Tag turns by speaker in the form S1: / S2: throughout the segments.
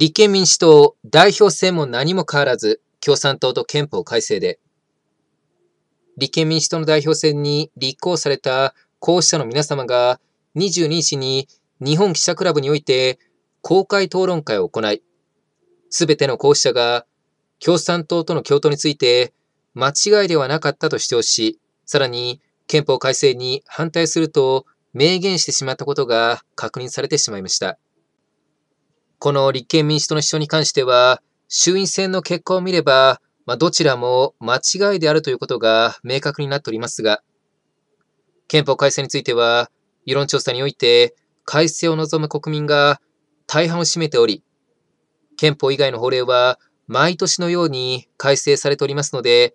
S1: 立憲民主党代表選も何も変わらず、共産党と憲法改正で、立憲民主党の代表選に立候補された候補者の皆様が22日に日本記者クラブにおいて公開討論会を行い、すべての候補者が共産党との共闘について間違いではなかったと主張し、さらに憲法改正に反対すると明言してしまったことが確認されてしまいました。この立憲民主党の主張に関しては、衆院選の結果を見れば、まあ、どちらも間違いであるということが明確になっておりますが、憲法改正については、世論調査において、改正を望む国民が大半を占めており、憲法以外の法令は毎年のように改正されておりますので、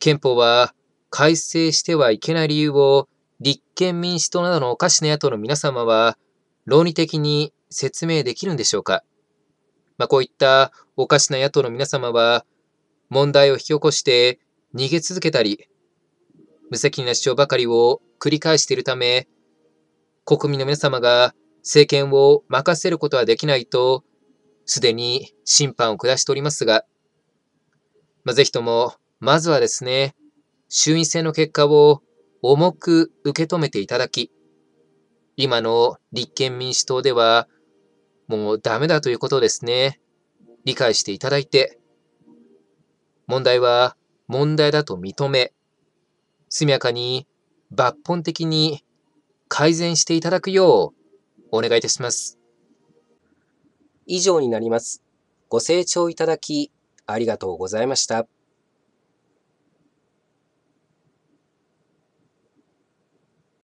S1: 憲法は改正してはいけない理由を立憲民主党などのおかしな野党の皆様は論理的に説明できるんでしょうか。まあ、こういったおかしな野党の皆様は、問題を引き起こして逃げ続けたり、無責任な主張ばかりを繰り返しているため、国民の皆様が政権を任せることはできないと、すでに審判を下しておりますが、まあ、ぜひとも、まずはですね、衆院選の結果を重く受け止めていただき、今の立憲民主党ではもうダメだということですね、理解していただいて、問題は問題だと認め、速やかに抜本的に改善していただくようお願いいたします。
S2: 以上になります。ご清聴いただきありがとうございました。